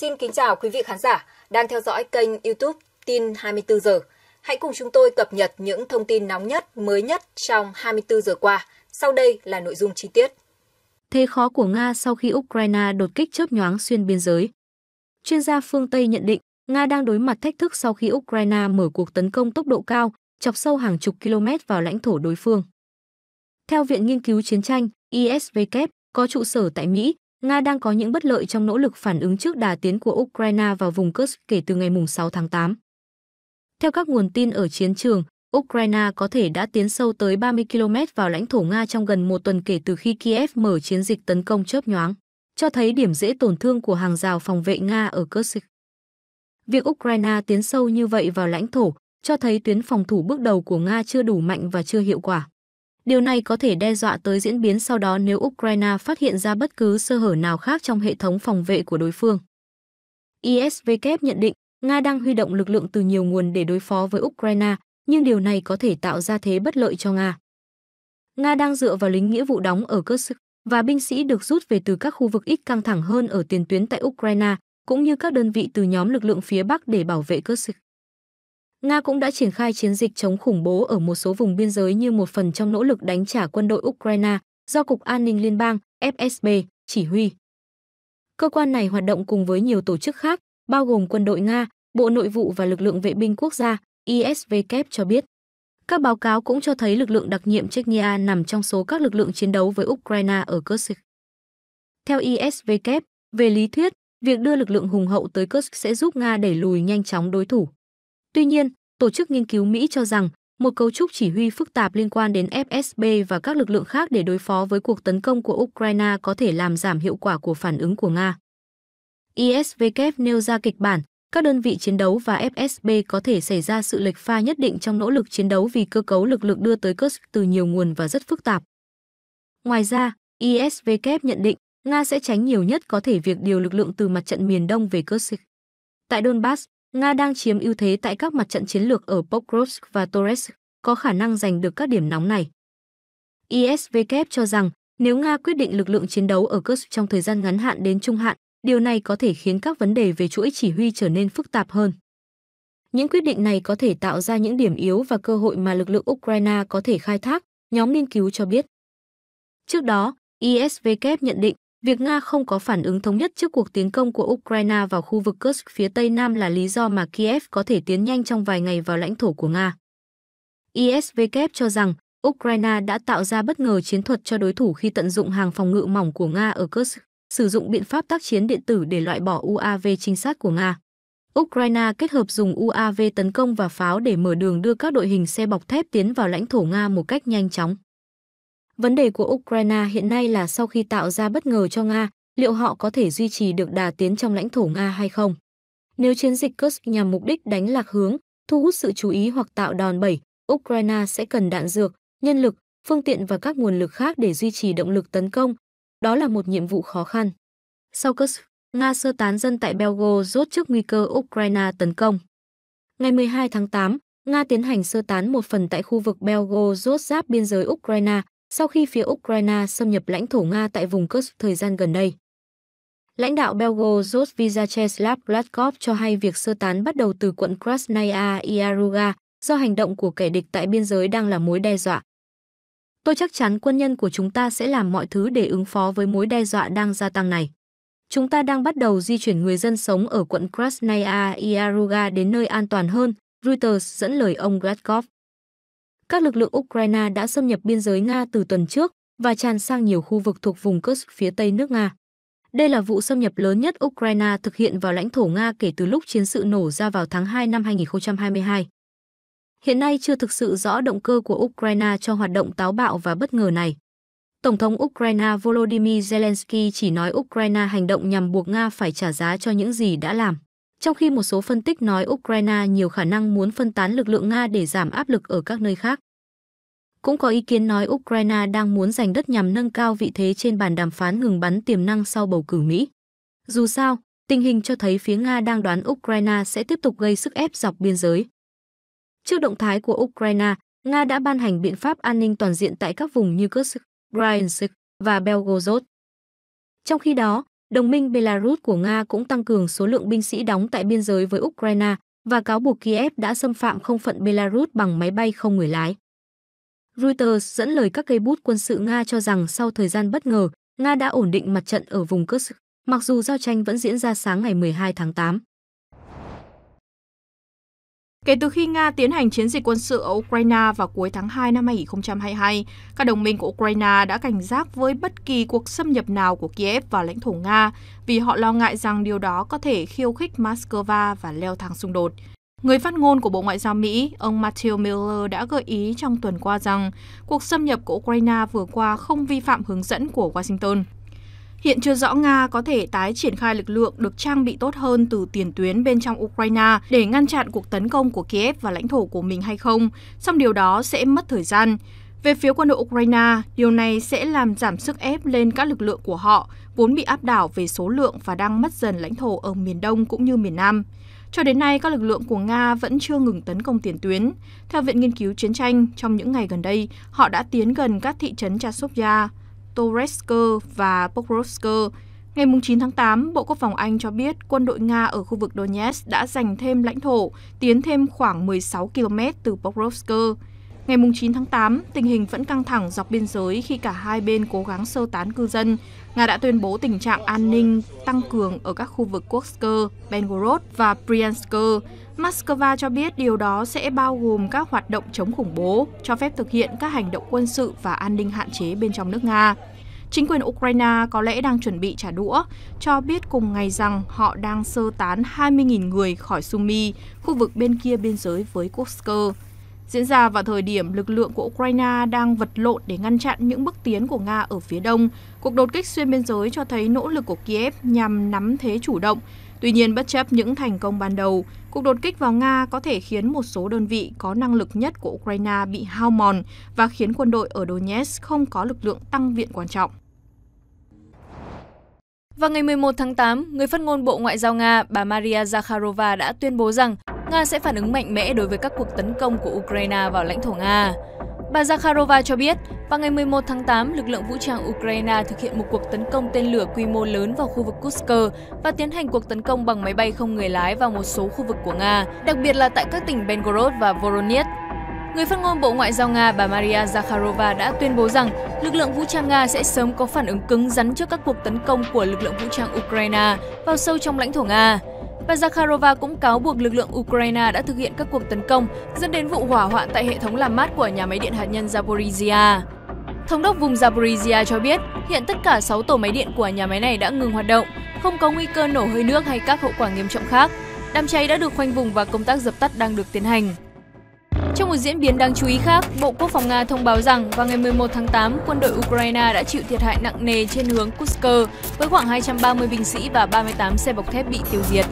Xin kính chào quý vị khán giả đang theo dõi kênh YouTube Tin 24 giờ. Hãy cùng chúng tôi cập nhật những thông tin nóng nhất, mới nhất trong 24 giờ qua. Sau đây là nội dung chi tiết. Thế khó của Nga sau khi Ukraine đột kích chớp nhoáng xuyên biên giới. Chuyên gia phương Tây nhận định, Nga đang đối mặt thách thức sau khi Ukraine mở cuộc tấn công tốc độ cao, chọc sâu hàng chục km vào lãnh thổ đối phương. Theo Viện Nghiên cứu Chiến tranh, ISW, e có trụ sở tại Mỹ, Nga đang có những bất lợi trong nỗ lực phản ứng trước đà tiến của Ukraine vào vùng Kursk kể từ ngày 6 tháng 8. Theo các nguồn tin ở chiến trường, Ukraine có thể đã tiến sâu tới 30 km vào lãnh thổ Nga trong gần một tuần kể từ khi Kiev mở chiến dịch tấn công chớp nhoáng, cho thấy điểm dễ tổn thương của hàng rào phòng vệ Nga ở Kursk. Việc Ukraine tiến sâu như vậy vào lãnh thổ cho thấy tuyến phòng thủ bước đầu của Nga chưa đủ mạnh và chưa hiệu quả. Điều này có thể đe dọa tới diễn biến sau đó nếu Ukraine phát hiện ra bất cứ sơ hở nào khác trong hệ thống phòng vệ của đối phương. ISW nhận định, Nga đang huy động lực lượng từ nhiều nguồn để đối phó với Ukraine, nhưng điều này có thể tạo ra thế bất lợi cho Nga. Nga đang dựa vào lính nghĩa vụ đóng ở cơ Kursk và binh sĩ được rút về từ các khu vực ít căng thẳng hơn ở tiền tuyến tại Ukraine, cũng như các đơn vị từ nhóm lực lượng phía Bắc để bảo vệ cơ Kursk. Nga cũng đã triển khai chiến dịch chống khủng bố ở một số vùng biên giới như một phần trong nỗ lực đánh trả quân đội Ukraine do Cục An ninh Liên bang FSB chỉ huy. Cơ quan này hoạt động cùng với nhiều tổ chức khác, bao gồm quân đội Nga, Bộ Nội vụ và lực lượng vệ binh quốc gia ISVK cho biết. Các báo cáo cũng cho thấy lực lượng đặc nhiệm Chechnya nằm trong số các lực lượng chiến đấu với Ukraine ở Kursk. Theo ISVK, về lý thuyết, việc đưa lực lượng hùng hậu tới Kursk sẽ giúp Nga đẩy lùi nhanh chóng đối thủ. Tuy nhiên, tổ chức nghiên cứu Mỹ cho rằng một cấu trúc chỉ huy phức tạp liên quan đến FSB và các lực lượng khác để đối phó với cuộc tấn công của Ukraine có thể làm giảm hiệu quả của phản ứng của Nga. ISVK nêu ra kịch bản, các đơn vị chiến đấu và FSB có thể xảy ra sự lệch pha nhất định trong nỗ lực chiến đấu vì cơ cấu lực lượng đưa tới Kursk từ nhiều nguồn và rất phức tạp. Ngoài ra, ISVK nhận định Nga sẽ tránh nhiều nhất có thể việc điều lực lượng từ mặt trận miền đông về Kursk. Tại Donbass, Nga đang chiếm ưu thế tại các mặt trận chiến lược ở Pokrovsk và Torres, có khả năng giành được các điểm nóng này. ISW cho rằng, nếu Nga quyết định lực lượng chiến đấu ở Kursk trong thời gian ngắn hạn đến trung hạn, điều này có thể khiến các vấn đề về chuỗi chỉ huy trở nên phức tạp hơn. Những quyết định này có thể tạo ra những điểm yếu và cơ hội mà lực lượng Ukraine có thể khai thác, nhóm nghiên cứu cho biết. Trước đó, ISW nhận định Việc Nga không có phản ứng thống nhất trước cuộc tiến công của Ukraine vào khu vực Kursk phía tây nam là lý do mà Kiev có thể tiến nhanh trong vài ngày vào lãnh thổ của Nga. ISW cho rằng Ukraine đã tạo ra bất ngờ chiến thuật cho đối thủ khi tận dụng hàng phòng ngự mỏng của Nga ở Kursk, sử dụng biện pháp tác chiến điện tử để loại bỏ UAV trinh sát của Nga. Ukraine kết hợp dùng UAV tấn công và pháo để mở đường đưa các đội hình xe bọc thép tiến vào lãnh thổ Nga một cách nhanh chóng. Vấn đề của Ukraine hiện nay là sau khi tạo ra bất ngờ cho Nga, liệu họ có thể duy trì được đà tiến trong lãnh thổ Nga hay không? Nếu chiến dịch Kursk nhằm mục đích đánh lạc hướng, thu hút sự chú ý hoặc tạo đòn bẩy, Ukraine sẽ cần đạn dược, nhân lực, phương tiện và các nguồn lực khác để duy trì động lực tấn công. Đó là một nhiệm vụ khó khăn. Sau Kursk, Nga sơ tán dân tại Belgorod trước nguy cơ Ukraine tấn công. Ngày 12 tháng 8, Nga tiến hành sơ tán một phần tại khu vực Belgorod giáp biên giới Ukraine, sau khi phía Ukraine xâm nhập lãnh thổ Nga tại vùng Kursk thời gian gần đây. Lãnh đạo Belgorod Vyacheslav Gladkov cho hay việc sơ tán bắt đầu từ quận Krasnaya Iaruga do hành động của kẻ địch tại biên giới đang là mối đe dọa. Tôi chắc chắn quân nhân của chúng ta sẽ làm mọi thứ để ứng phó với mối đe dọa đang gia tăng này. Chúng ta đang bắt đầu di chuyển người dân sống ở quận Krasnaya Iaruga đến nơi an toàn hơn, Reuters dẫn lời ông Gladkov các lực lượng Ukraine đã xâm nhập biên giới Nga từ tuần trước và tràn sang nhiều khu vực thuộc vùng Kursk phía tây nước Nga. Đây là vụ xâm nhập lớn nhất Ukraine thực hiện vào lãnh thổ Nga kể từ lúc chiến sự nổ ra vào tháng 2 năm 2022. Hiện nay chưa thực sự rõ động cơ của Ukraine cho hoạt động táo bạo và bất ngờ này. Tổng thống Ukraine Volodymyr Zelensky chỉ nói Ukraine hành động nhằm buộc Nga phải trả giá cho những gì đã làm, trong khi một số phân tích nói Ukraine nhiều khả năng muốn phân tán lực lượng Nga để giảm áp lực ở các nơi khác. Cũng có ý kiến nói Ukraine đang muốn giành đất nhằm nâng cao vị thế trên bàn đàm phán ngừng bắn tiềm năng sau bầu cử Mỹ. Dù sao, tình hình cho thấy phía Nga đang đoán Ukraine sẽ tiếp tục gây sức ép dọc biên giới. Trước động thái của Ukraine, Nga đã ban hành biện pháp an ninh toàn diện tại các vùng như Kursk, Bryansk và Belgorod. Trong khi đó, đồng minh Belarus của Nga cũng tăng cường số lượng binh sĩ đóng tại biên giới với Ukraine và cáo buộc Kiev đã xâm phạm không phận Belarus bằng máy bay không người lái. Reuters dẫn lời các cây bút quân sự Nga cho rằng sau thời gian bất ngờ, Nga đã ổn định mặt trận ở vùng Kursk, mặc dù giao tranh vẫn diễn ra sáng ngày 12 tháng 8. Kể từ khi Nga tiến hành chiến dịch quân sự ở Ukraine vào cuối tháng 2 năm 2022, các đồng minh của Ukraine đã cảnh giác với bất kỳ cuộc xâm nhập nào của Kiev vào lãnh thổ Nga vì họ lo ngại rằng điều đó có thể khiêu khích Moscow và leo thang xung đột. Người phát ngôn của Bộ Ngoại giao Mỹ, ông Matthew Miller đã gợi ý trong tuần qua rằng cuộc xâm nhập của Ukraine vừa qua không vi phạm hướng dẫn của Washington. Hiện chưa rõ Nga có thể tái triển khai lực lượng được trang bị tốt hơn từ tiền tuyến bên trong Ukraine để ngăn chặn cuộc tấn công của Kiev và lãnh thổ của mình hay không, song điều đó sẽ mất thời gian. Về phía quân đội Ukraine, điều này sẽ làm giảm sức ép lên các lực lượng của họ, vốn bị áp đảo về số lượng và đang mất dần lãnh thổ ở miền Đông cũng như miền Nam. Cho đến nay, các lực lượng của Nga vẫn chưa ngừng tấn công tiền tuyến. Theo Viện Nghiên cứu Chiến tranh, trong những ngày gần đây, họ đã tiến gần các thị trấn Chasovya, Toretsk và Pokrovsk. Ngày 9 tháng 8, Bộ Quốc phòng Anh cho biết quân đội Nga ở khu vực Donetsk đã giành thêm lãnh thổ, tiến thêm khoảng 16 km từ Pokrovsk. Ngày 9 tháng 8, tình hình vẫn căng thẳng dọc biên giới khi cả hai bên cố gắng sơ tán cư dân. Nga đã tuyên bố tình trạng an ninh tăng cường ở các khu vực Kursk, Belgorod và Bryansk. Moscow cho biết điều đó sẽ bao gồm các hoạt động chống khủng bố, cho phép thực hiện các hành động quân sự và an ninh hạn chế bên trong nước Nga. Chính quyền Ukraine có lẽ đang chuẩn bị trả đũa, cho biết cùng ngày rằng họ đang sơ tán 20.000 người khỏi Sumy, khu vực bên kia biên giới với Kursk diễn ra vào thời điểm lực lượng của Ukraine đang vật lộn để ngăn chặn những bước tiến của Nga ở phía đông. Cuộc đột kích xuyên biên giới cho thấy nỗ lực của Kiev nhằm nắm thế chủ động. Tuy nhiên, bất chấp những thành công ban đầu, cuộc đột kích vào Nga có thể khiến một số đơn vị có năng lực nhất của Ukraine bị hao mòn và khiến quân đội ở Donetsk không có lực lượng tăng viện quan trọng. Vào ngày 11 tháng 8, người phát ngôn Bộ Ngoại giao Nga, bà Maria Zakharova đã tuyên bố rằng Nga sẽ phản ứng mạnh mẽ đối với các cuộc tấn công của Ukraine vào lãnh thổ Nga. Bà Zakharova cho biết, vào ngày 11 tháng 8, lực lượng vũ trang Ukraine thực hiện một cuộc tấn công tên lửa quy mô lớn vào khu vực Kursk và tiến hành cuộc tấn công bằng máy bay không người lái vào một số khu vực của Nga, đặc biệt là tại các tỉnh Belgorod và Voronezh. Người phát ngôn Bộ Ngoại giao Nga bà Maria Zakharova đã tuyên bố rằng lực lượng vũ trang Nga sẽ sớm có phản ứng cứng rắn trước các cuộc tấn công của lực lượng vũ trang Ukraine vào sâu trong lãnh thổ Nga. Bà Zakharova cũng cáo buộc lực lượng Ukraine đã thực hiện các cuộc tấn công dẫn đến vụ hỏa hoạn tại hệ thống làm mát của nhà máy điện hạt nhân Zaporizhia. Thống đốc vùng Zaporizhia cho biết hiện tất cả 6 tổ máy điện của nhà máy này đã ngừng hoạt động, không có nguy cơ nổ hơi nước hay các hậu quả nghiêm trọng khác. Đám cháy đã được khoanh vùng và công tác dập tắt đang được tiến hành. Trong một diễn biến đáng chú ý khác, Bộ Quốc phòng Nga thông báo rằng vào ngày 11 tháng 8, quân đội Ukraine đã chịu thiệt hại nặng nề trên hướng Kursk với khoảng 230 binh sĩ và 38 xe bọc thép bị tiêu diệt.